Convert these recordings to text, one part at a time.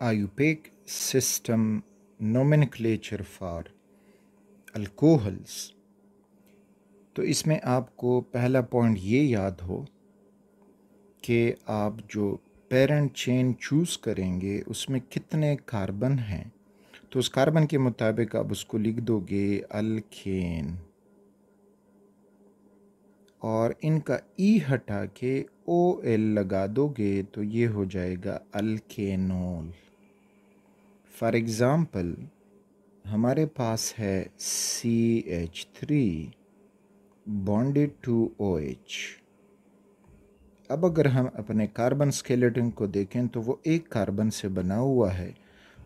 IUPAC system nomenclature for alcohols तो इसमें आपको पहला पॉइंट ये याद हो कि आप जो पेरेंट चेन चूज़ करेंगे उसमें कितने कार्बन हैं तो उस कार्बन के मुताबिक आप उसको लिख दोगे अलखेन और इनका ई e हटा के ओ एल लगा दोगे तो ये हो जाएगा अलखेनोल फॉर एग्ज़ाम्पल हमारे पास है C H three bonded to O H अब अगर हम अपने कार्बन स्केलेटन को देखें तो वो एक कार्बन से बना हुआ है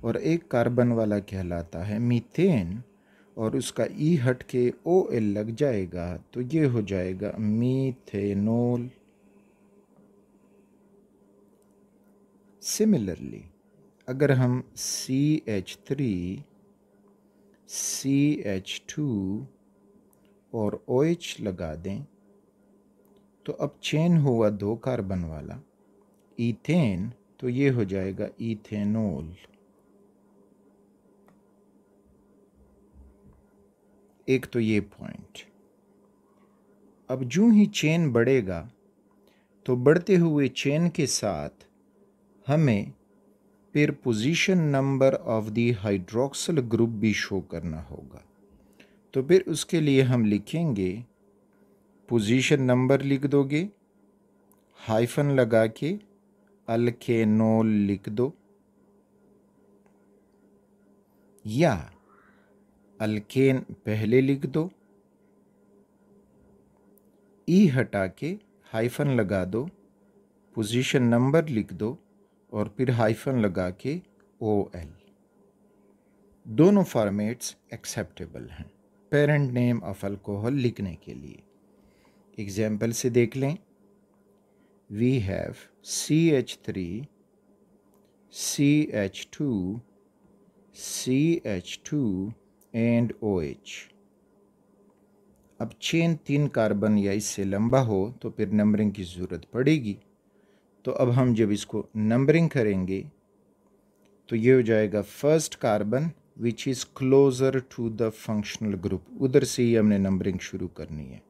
और एक कार्बन वाला कहलाता है मीथेन और उसका ई e हट के ओ एल लग जाएगा तो ये हो जाएगा मीथेनोल सिमिलरली अगर हम C H three C H two और ओ OH एच लगा दें तो अब चेन हुआ दो कार्बन वाला ईथेन तो ये हो जाएगा इथेनोल एक तो ये पॉइंट अब जूं ही चेन बढ़ेगा तो बढ़ते हुए चेन के साथ हमें फिर position number of the hydroxyl group भी शो करना होगा तो फिर उसके लिए हम लिखेंगे पोजीशन नंबर लिख दोगे हाइफन लगा के अल्केनोल लिख दो या अल्केन पहले लिख दो ई e हटा के हाइफन लगा दो पोजीशन नंबर लिख दो और फिर हाइफन लगा के ओ एल दोनों फॉर्मेट्स एक्सेप्टेबल हैं पेरेंट नेम ऑफ अल्कोहल लिखने के लिए एग्जाम्पल से देख लें we have C H three C H two C H two and O H अब चेन तीन कार्बन या इससे लंबा हो तो फिर नंबरिंग की ज़रूरत पड़ेगी तो अब हम जब इसको नंबरिंग करेंगे तो ये हो जाएगा first carbon which is closer to the functional group उधर से ही हमने नंबरिंग शुरू करनी है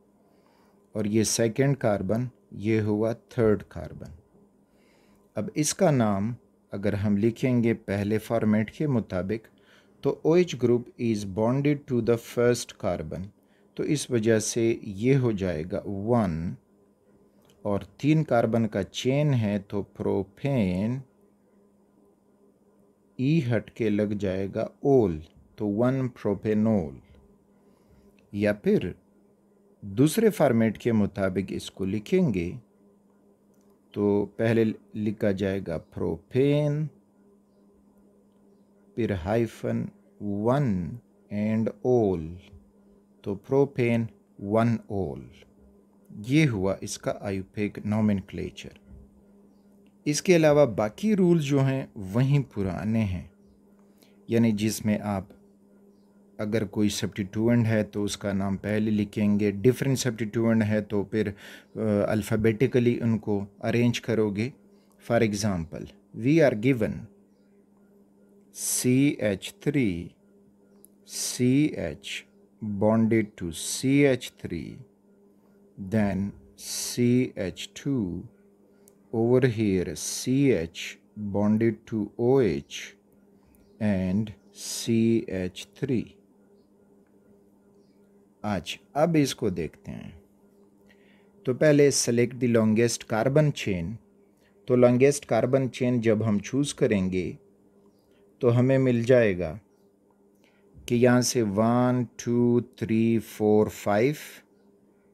और ये सेकंड कार्बन ये हुआ थर्ड कार्बन अब इसका नाम अगर हम लिखेंगे पहले फॉर्मेट के मुताबिक तो O H group is bonded to the first carbon तो इस वजह से ये हो जाएगा वन और तीन कार्बन का चेन है तो प्रोफेन ई हट के लग जाएगा ओल तो वन प्रोफेनोल या फिर दूसरे फॉर्मेट के मुताबिक इसको लिखेंगे तो पहले लिखा जाएगा प्रोफेन फिर हाइफन वन एंड ओल तो प्रोफेन वन ओल ये हुआ इसका आयुपेक नॉमिन इसके अलावा बाकी रूल जो हैं वहीं पुराने हैं यानी जिसमें आप अगर कोई सब्टिट्यूएंट है तो उसका नाम पहले लिखेंगे डिफरेंट सब्टिट्यूएंट है तो फिर अल्फ़ाबेटिकली उनको अरेंज करोगे for example we are given C H three C H bonded to C H three then CH2 over here CH bonded to OH and CH3 आज अब इसको देखते हैं तो पहले select the longest carbon chain तो longest carbon chain जब हम चूज़ करेंगे तो हमें मिल जाएगा कि यहाँ से one two three four five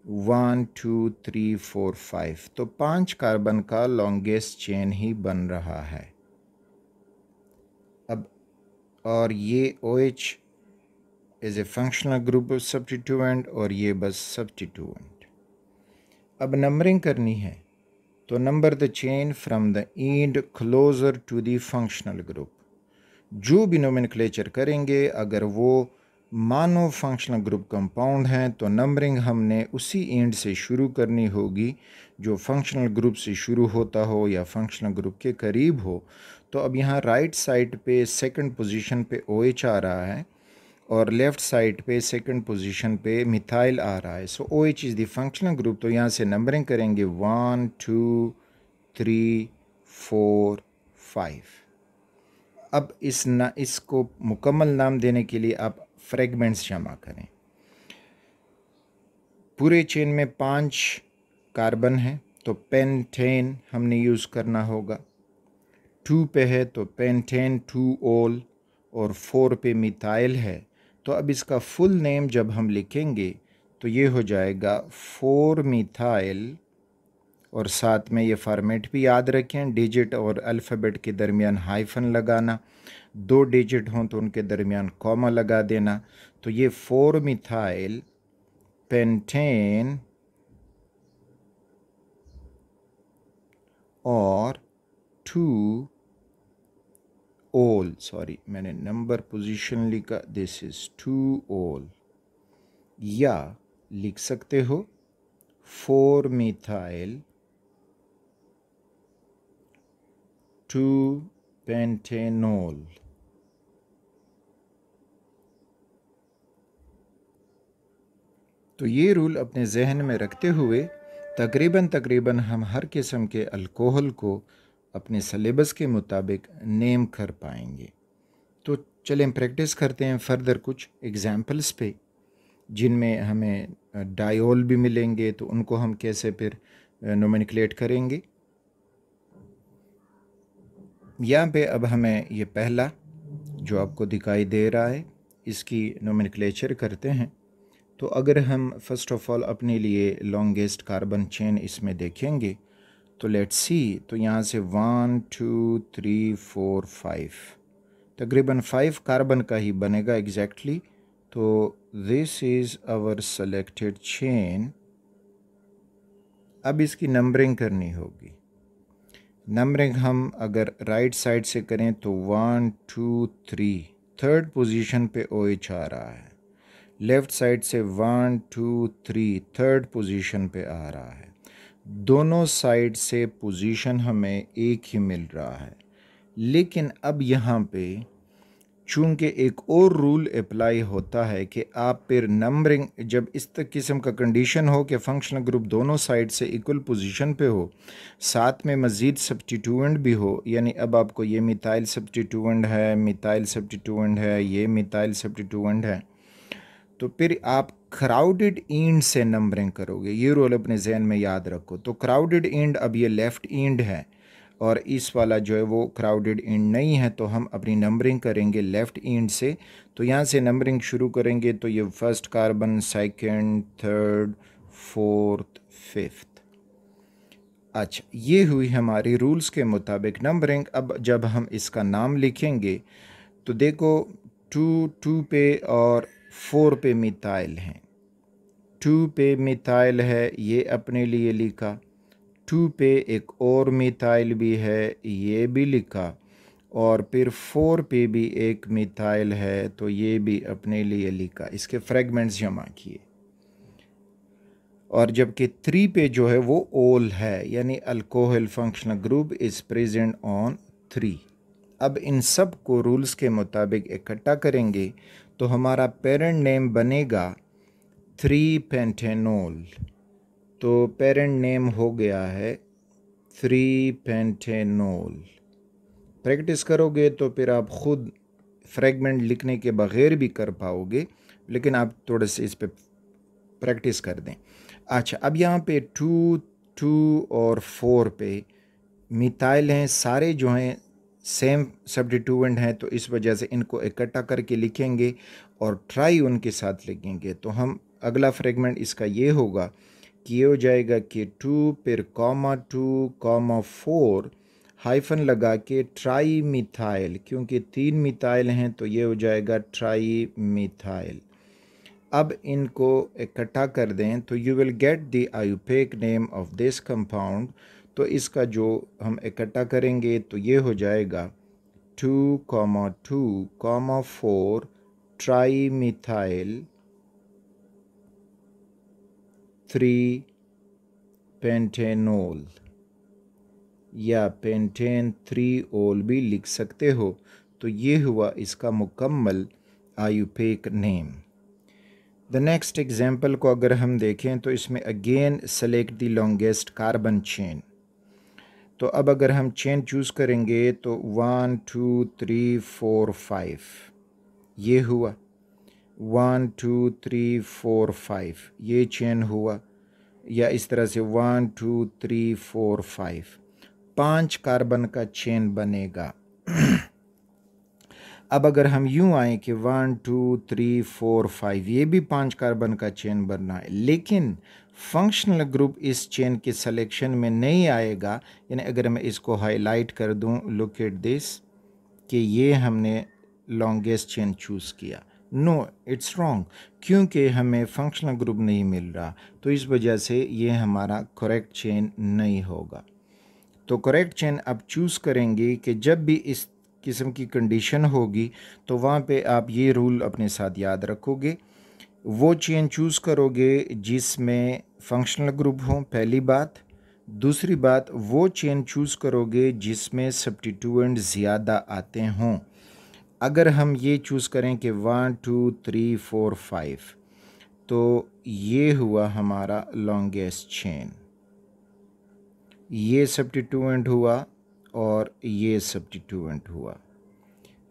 one two three four five तो पांच कार्बन का लॉन्गेस्ट चेन ही बन रहा है अब और ये O H is a functional group of substituent और ये बस सब्सटीट्यूएंट अब नंबरिंग करनी है तो number the chain from the end closer to the functional group जो भी नोमिनक्लेचर करेंगे अगर वो मानो फंक्शनल ग्रुप कंपाउंड हैं तो नंबरिंग हमने उसी एंड से शुरू करनी होगी जो फंक्शनल ग्रुप से शुरू होता हो या फंक्शनल ग्रुप के करीब हो तो अब यहाँ राइट साइड पे सेकंड पोजीशन पे ओ एच आ रहा है और लेफ़्ट साइड पे सेकंड पोजीशन पे मिथाइल आ रहा है so O H is the functional group तो यहाँ से नंबरिंग करेंगे one two three four five अब इस ना इसको मुकम्मल नाम देने के लिए आप फ्रेगमेंट्स जमा करें पूरे चेन में पांच कार्बन है तो पेंटेन हमने यूज़ करना होगा टू पे है तो पेंटेन टू ओल और फोर पे मिथाइल है तो अब इसका फुल नेम जब हम लिखेंगे तो ये हो जाएगा फोर मिथाइल और साथ में ये फॉर्मेट भी याद रखें डिजिट और अल्फ़ाबेट के दरमियान हाइफन लगाना दो डिजिट हों तो उनके दरमियान कॉमा लगा देना तो ये फोर मिथाइल पेंटेन और टू ओल सॉरी मैंने नंबर पोजीशन लिखा दिस इज़ टू ओल या लिख सकते हो फोर मिथाइल 2 pentanol तो ये रूल अपने जहन में रखते हुए तकरीबन तकरीबन हम हर किस्म के अल्कोहल को अपने सलेबस के मुताबिक नेम कर पाएंगे तो चलें प्रैक्टिस करते हैं फर्दर कुछ एग्जांपल्स पे जिनमें हमें डायोल भी मिलेंगे तो उनको हम कैसे फिर नोमिनिकलेट uh, करेंगे यहाँ पे अब हमें ये पहला जो आपको दिखाई दे रहा है इसकी नोमिनक्लेचर करते हैं तो अगर हम फर्स्ट ऑफ ऑल अपने लिए लॉन्गेस्ट कार्बन चेन इसमें देखेंगे तो लेट्स सी तो यहाँ से one two three four five तकरीबन फाइव कार्बन का ही बनेगा एग्जैक्टली तो this is our selected chain अब इसकी नंबरिंग करनी होगी नंबरिंग हम अगर राइट साइड से करें तो one two three third position पे ओ एच आ रहा है लेफ़्ट साइड से one two three third position पे आ रहा है दोनों साइड से पोजीशन हमें एक ही मिल रहा है लेकिन अब यहाँ पे चूंकि एक और रूल अप्लाई होता है कि आप फिर नंबरिंग जब इस तक किस्म का कंडीशन हो कि फंक्शनल ग्रुप दोनों साइड से इक्वल पोजीशन पे हो साथ में मज़ीद सब्टीट्यूएंट भी हो यानी अब आपको ये मिथाइल सब्टीट्यूएंट है मिथाइल सब्टीट्यूएंट है ये मिथाइल सब्टीट्यूएंट है तो फिर आप क्राउडेड एंड से नंबरिंग करोगे ये रोल अपने जहन में याद रखो तो क्राउडेड इंड अब ये लेफ़्ट इंड है और इस वाला जो है वो क्राउडेड इंड नहीं है तो हम अपनी नंबरिंग करेंगे लेफ़्ट इंड से तो यहाँ से नंबरिंग शुरू करेंगे तो ये first carbon second third fourth fifth अच्छा ये हुई हमारी रूल्स के मुताबिक नंबरिंग अब जब हम इसका नाम लिखेंगे तो देखो टू टू पे और फोर पे मिथाइल हैं टू पे मिथाइल है ये अपने लिए लिखा टू पे एक और मिथाइल भी है ये भी लिखा और फिर फोर पे भी एक मिथाइल है तो ये भी अपने लिए लिखा इसके फ्रेगमेंट्स जमा किए और जबकि थ्री पे जो है वो ओल है यानी alcohol functional group is present on three अब इन सब को रूल्स के मुताबिक इकट्ठा करेंगे तो हमारा पेरेंट नेम बनेगा थ्री पेंटेनोल तो पेरेंट नेम हो गया है थ्री पेंटेनोल प्रैक्टिस करोगे तो फिर आप खुद फ्रेगमेंट लिखने के बगैर भी कर पाओगे लेकिन आप थोड़े से इस पर प्रैक्टिस कर दें अच्छा अब यहाँ पे टू टू और फोर पे मिथाइल हैं सारे जो हैं सेम सब्डिटूवेंट हैं तो इस वजह से इनको इकट्ठा करके लिखेंगे और ट्राई उनके साथ लिखेंगे तो हम अगला फ्रेगमेंट इसका ये होगा ये हो जाएगा के टू फिर comma two comma four hyphen लगा के ट्राई मिथाइल क्योंकि तीन मिथाइल हैं तो ये हो जाएगा ट्राई मिथाइल अब इनको इकट्ठा कर दें तो you will get the IUPAC name of this compound तो इसका जो हम इकट्ठा करेंगे तो ये हो जाएगा two comma two comma four tri methyl three pentanol या पेंटेन थ्री ओल भी लिख सकते हो तो ये हुआ इसका मुकम्मल IUPAC name the next example को अगर हम देखें तो इसमें again select the longest carbon chain तो अब अगर हम चेन चूज़ करेंगे तो one two three four five ये हुआ one two three four five ये चेन हुआ या इस तरह से one two three four five पांच कार्बन का चेन बनेगा अब अगर हम यूं आए कि one two three four five ये भी पांच कार्बन का चेन बनना है लेकिन फंक्शनल ग्रुप इस चेन के सिलेक्शन में नहीं आएगा यानी अगर मैं इसको हाईलाइट कर दूं लुक एट दिस कि ये हमने लॉन्गेस्ट चेन चूज़ किया नो इट्स रॉन्ग क्योंकि हमें फंक्शनल ग्रुप नहीं मिल रहा तो इस वजह से ये हमारा करेक्ट चेन नहीं होगा तो करेक्ट चेन आप चूज़ करेंगे कि जब भी इस किस्म की कंडीशन होगी तो वहाँ पे आप ये रूल अपने साथ याद रखोगे वो चेन चूज़ करोगे जिसमें फंक्शनल ग्रुप हो पहली बात दूसरी बात वो चेन चूज़ करोगे जिसमें सब्टिट्यूएंट ज़्यादा आते हों अगर हम ये चूज़ करें कि one two three four five तो ये हुआ हमारा लॉन्गेस्ट चेन ये सब्टिट्यूएंट हुआ और ये सब्टिट्यूएंट हुआ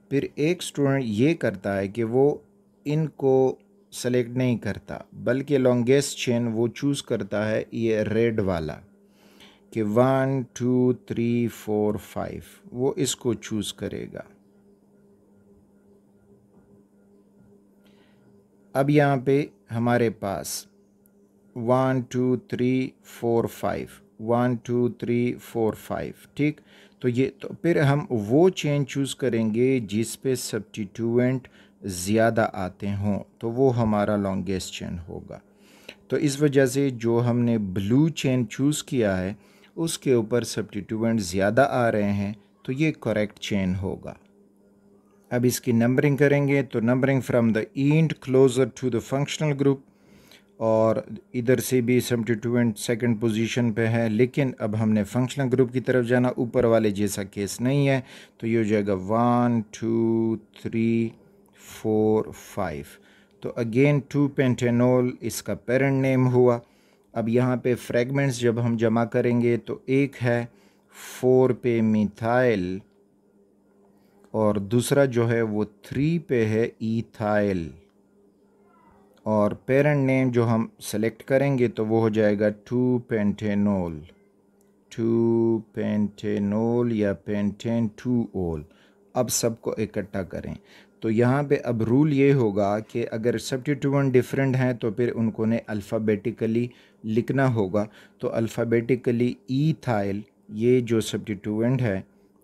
फिर एक स्टूडेंट ये करता है कि वो इनको सेलेक्ट नहीं करता बल्कि लॉन्गेस्ट चेन वो चूज़ करता है ये रेड वाला कि one two three four five वो इसको चूज़ करेगा अब यहाँ पे हमारे पास one two three four five one two three four five ठीक तो ये तो फिर हम वो चेन चूज़ करेंगे जिस पे सब्टीट्यूएंट ज़्यादा आते हों तो वो हमारा लॉन्गेस्ट चेन होगा तो इस वजह से जो हमने ब्लू चेन चूज़ किया है उसके ऊपर सब्टीट्यूएंट ज़्यादा आ रहे हैं तो ये करेक्ट चेन होगा अब इसकी नंबरिंग करेंगे तो numbering from the end closer to the functional group और इधर से भी seventy two and second position पर है लेकिन अब हमने फंक्शनल ग्रुप की तरफ जाना ऊपर वाले जैसा केस नहीं है तो ये हो जाएगा one two three four five तो अगेन टू पेंटेनोल इसका पेरेंट नेम हुआ अब यहाँ पे फ्रेगमेंट्स जब हम जमा करेंगे तो एक है फोर पे मिथाइल और दूसरा जो है वो थ्री पे है ईथाइल और पेरेंट नेम जो हम सेलेक्ट करेंगे तो वो हो जाएगा टू पेंटेनोल टू पेंटेनोल या पेंटेन टू ओल अब सबको इकट्ठा करें तो यहाँ पे अब रूल ये होगा कि अगर सब्टिट्यूएंट डिफरेंट हैं तो फिर उनको ने अल्फ़ाबेटिकली लिखना होगा तो अल्फ़ाबेटिकली ई ये जो सब्टिट्यूएंट है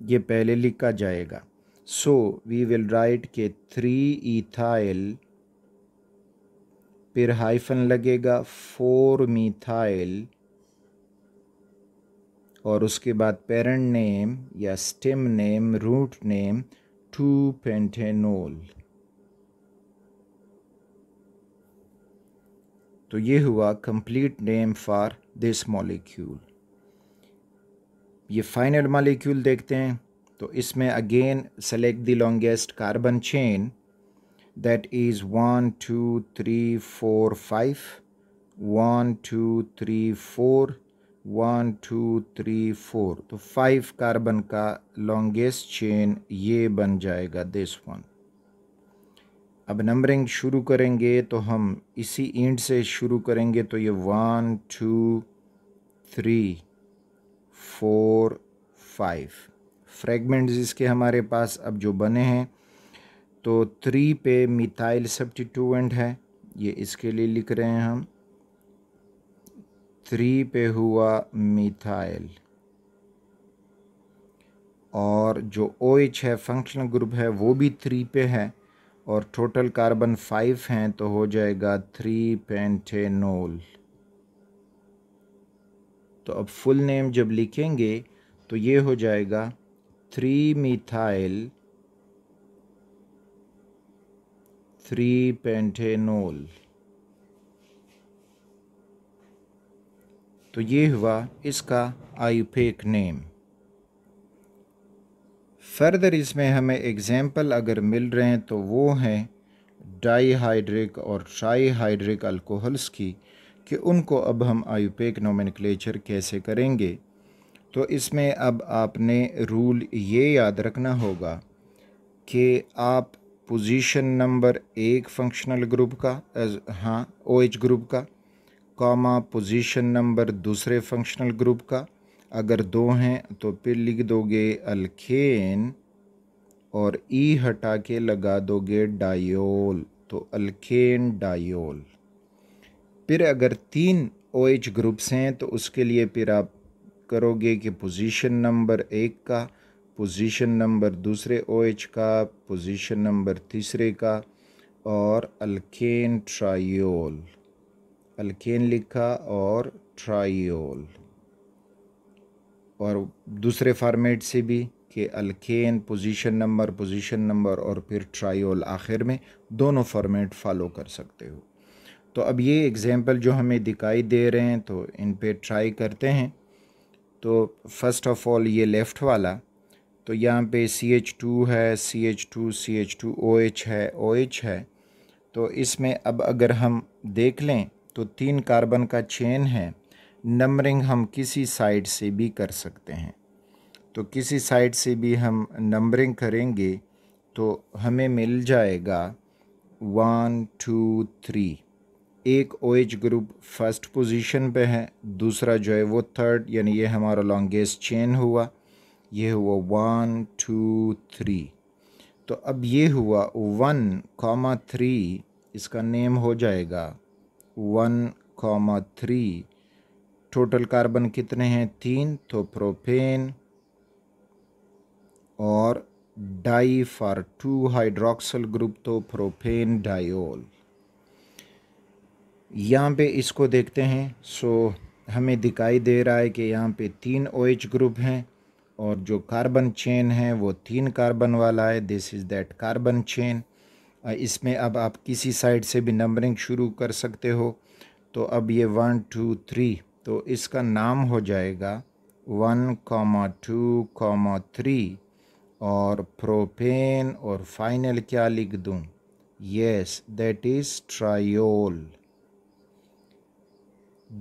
ये पहले लिखा जाएगा So we will write के थ्री ethyl फिर हाइफन लगेगा फोर मिथाइल और उसके बाद पेरेंट नेम या stem name root name two pentanol तो ये हुआ complete name for this molecule ये फाइनल मॉलिक्यूल देखते हैं तो इसमें again select the longest carbon chain that is one two three four five one two three four one two three four तो five carbon का लॉन्गेस्ट चेन ये बन जाएगा दिस वन अब नंबरिंग शुरू करेंगे तो हम इसी इंड से शुरू करेंगे तो ये one two three four five fragment इसके हमारे पास अब जो बने हैं तो थ्री पे मिथाइल सब्टिट्यूएंट है ये इसके लिए लिख रहे हैं हम थ्री पे हुआ मिथाइल और जो ओ OH है फंक्शनल ग्रुप है वो भी थ्री पे है और टोटल कार्बन फाइव हैं तो हो जाएगा थ्री पेंटेनोल तो अब फुल नेम जब लिखेंगे तो ये हो जाएगा थ्री मिथाइल थ्री पेंटेनोल तो ये हुआ इसका आयुपेक नेम फर्दर इसमें हमें एग्जाम्पल अगर मिल रहे हैं तो वो हैं डाईहाइड्रिक और ट्राईहाइड्रिक अल्कोहल्स की कि उनको अब हम आयुपेक नोमिनक्लेचर कैसे करेंगे तो इसमें अब आपने रूल ये याद रखना होगा कि आप पोजीशन नंबर एक फंक्शनल ग्रुप का हाँ ओ एच ग्रुप का कॉमा पोजीशन नंबर दूसरे फंक्शनल ग्रुप का अगर दो हैं तो फिर लिख दोगे अल्केन और ई e हटा के लगा दोगे डायोल तो अल्केन डायोल फिर अगर तीन ओ एच ग्रुप्स हैं तो उसके लिए फिर आप करोगे कि पोजीशन नंबर एक का पोजीशन नंबर दूसरे ओ OH का पोजीशन नंबर तीसरे का और अल्केन ट्राइल अल्केन लिखा और ट्राइल और दूसरे फार्मेट से भी कि alkane position number position number और फिर ट्राइल आखिर में दोनों फार्मेट फॉलो कर सकते हो तो अब ये एग्ज़ाम्पल जो हमें दिखाई दे रहे हैं तो इन पे ट्राई करते हैं तो फर्स्ट ऑफ ऑल ये लेफ़्ट वाला तो यहाँ पे सी एच टू है C H two C H two O H है ओ एच है तो इसमें अब अगर हम देख लें तो तीन कार्बन का चेन है नंबरिंग हम किसी साइड से भी कर सकते हैं तो किसी साइड से भी हम नंबरिंग करेंगे तो हमें मिल जाएगा वन टू थ्री एक O OH group first position पे है दूसरा जो है वो थर्ड यानी ये हमारा लॉन्गेस्ट चेन हुआ ये हुआ वन टू थ्री तो अब ये हुआ वन कॉमा थ्री इसका नेम हो जाएगा one comma three total carbon कितने हैं तीन तो प्रोपेन और di for two hydroxyl group तो प्रोपेन डायोल यहाँ पे इसको देखते हैं सो हमें दिखाई दे रहा है कि यहाँ पे तीन ओ एच ग्रुप हैं और जो कार्बन चेन है वो तीन कार्बन वाला है this is that carbon chain इसमें अब आप किसी साइड से भी नंबरिंग शुरू कर सकते हो तो अब ये वन टू थ्री तो इसका नाम हो जाएगा one comma two comma three और प्रोपेन और फाइनल क्या लिख दूँ yes that is triol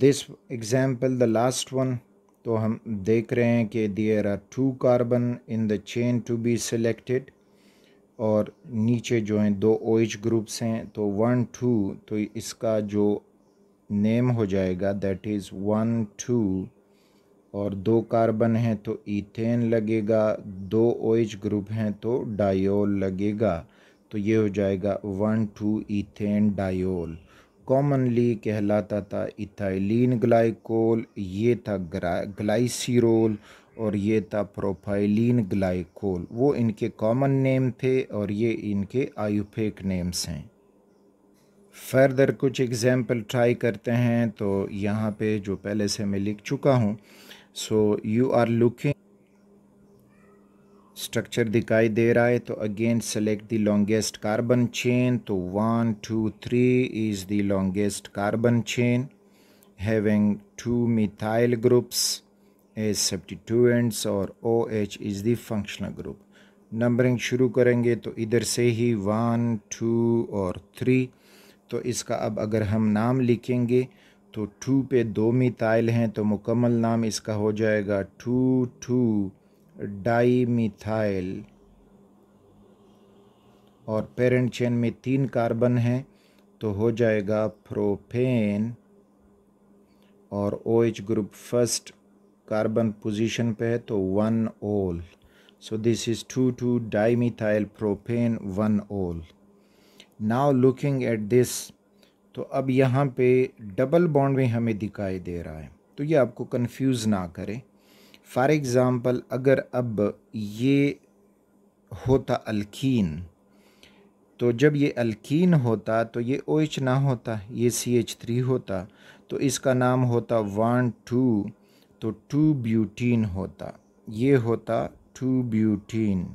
this example the last one तो हम देख रहे हैं कि there are two carbon in the chain to be selected और नीचे जो हैं दो ओ एच ग्रुप्स हैं तो वन टू तो इसका जो नेम हो जाएगा दैट इज़ वन टू और दो कार्बन हैं तो ईथेन लगेगा दो ओ एच ग्रुप हैं तो डायोल लगेगा तो ये हो जाएगा one two ethane diol commonly कहलाता था इथाइलिन ग्लाइकोल ये था ग्लाइसिरोल और ये था प्रोफाइलिन ग्लाइकोल वो इनके कॉमन नेम थे और ये इनके आयुफेक नेम्स हैं फर्दर कुछ एग्ज़ाम्पल ट्राई करते हैं तो यहाँ पे जो पहले से मैं लिख चुका हूँ so you are looking structure दिखाई दे रहा है तो again select the longest carbon chain तो one two three is the longest carbon chain two groups two methyl two as और O H is the functional group numbering शुरू करेंगे तो इधर से ही वन टू और थ्री तो इसका अब अगर हम नाम लिखेंगे तो टू पे दो मिथाइल हैं तो मुकम्मल नाम इसका हो जाएगा टू टू डाईमिथाइल और पेरेंट चेन में तीन कार्बन हैं तो हो जाएगा प्रोपेन और O H group first carbon position पे है तो one ol so this is two two dimethyl propane one ol now looking at this तो अब यहाँ पे डबल बॉन्ड में हमें दिखाई दे रहा है तो ये आपको कंफ्यूज ना करें फ़ार एग्ज़ाम्पल अगर अब ये होता अल्कीन तो जब ये अल्कीन होता तो ये ओ OH एच ना होता ये सी एच थ्री होता तो इसका नाम होता वन टू तो टू ब्यूटीन होता ये होता टू ब्यूटीन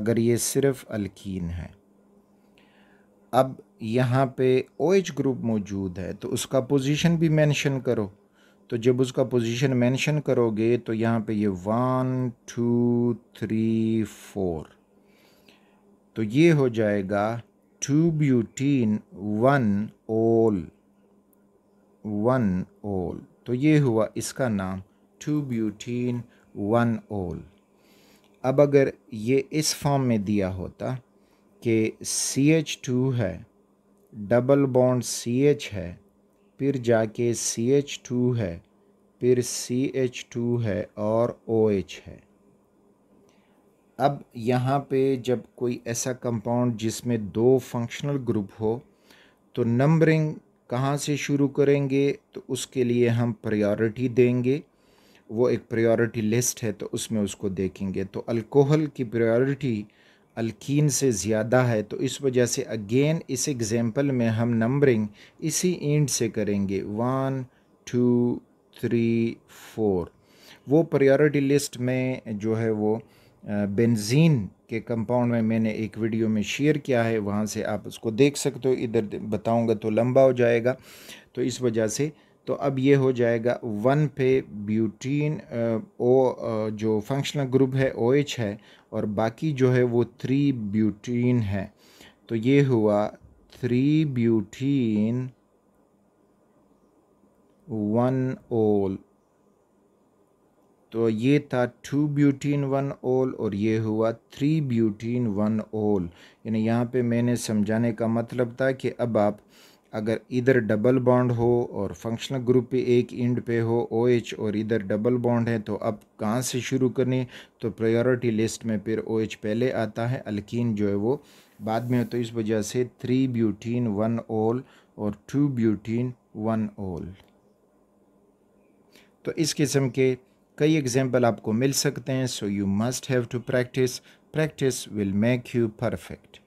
अगर ये सिर्फ अल्कीन है अब यहाँ पे ओ OH एच ग्रुप मौजूद है तो उसका पोजीशन भी मेंशन करो तो जब उसका पोजीशन मेंशन करोगे तो यहाँ पे ये वन टू थ्री फोर तो ये हो जाएगा two butene one ol one ol तो ये हुआ इसका नाम टू ब्यूटीन वन ओल अब अगर ये इस फॉर्म में दिया होता कि सी एच टू है डबल बॉन्ड सी एच है फिर जाके सी एच टू है फिर सी एच टू है और ओ एच है अब यहाँ पे जब कोई ऐसा कंपाउंड जिसमें दो फंक्शनल ग्रुप हो तो नंबरिंग कहाँ से शुरू करेंगे तो उसके लिए हम प्रायोरिटी देंगे वो एक प्रायोरिटी लिस्ट है तो उसमें उसको देखेंगे तो अल्कोहल की प्रायोरिटी अल्कीन से ज़्यादा है तो इस वजह से अगेन इस एग्ज़ैम्पल में हम नंबरिंग इसी एंड से करेंगे वन टू थ्री फोर वो प्रायोरिटी लिस्ट में जो है वो बेंजीन के कंपाउंड में मैंने एक वीडियो में शेयर किया है वहाँ से आप उसको देख सकते हो इधर बताऊँगा तो लंबा हो जाएगा तो इस वजह से तो अब ये हो जाएगा वन पे ब्यूटीन ओ जो फंक्शनल ग्रुप है ओ OH एच है और बाकी जो है वो थ्री ब्यूटीन है तो ये हुआ थ्री ब्यूटीन वन ओल तो ये था टू ब्यूटीन वन ओल और ये हुआ थ्री ब्यूटीन वन ओल यानी यहाँ पे मैंने समझाने का मतलब था कि अब आप अगर इधर डबल बॉन्ड हो और फंक्शनल ग्रुप एक इंड पे हो ओ OH एच और इधर डबल बॉन्ड है तो अब कहाँ से शुरू करें तो प्रायोरिटी लिस्ट में फिर ओ OH एच पहले आता है अल्किन जो है वो बाद में हो तो इस वजह से थ्री ब्यूटीन वन ओल और टू ब्यूटीन वन ओल तो इस किस्म के कई एग्जाम्पल आपको मिल सकते हैं so you must have to practice practice will make you perfect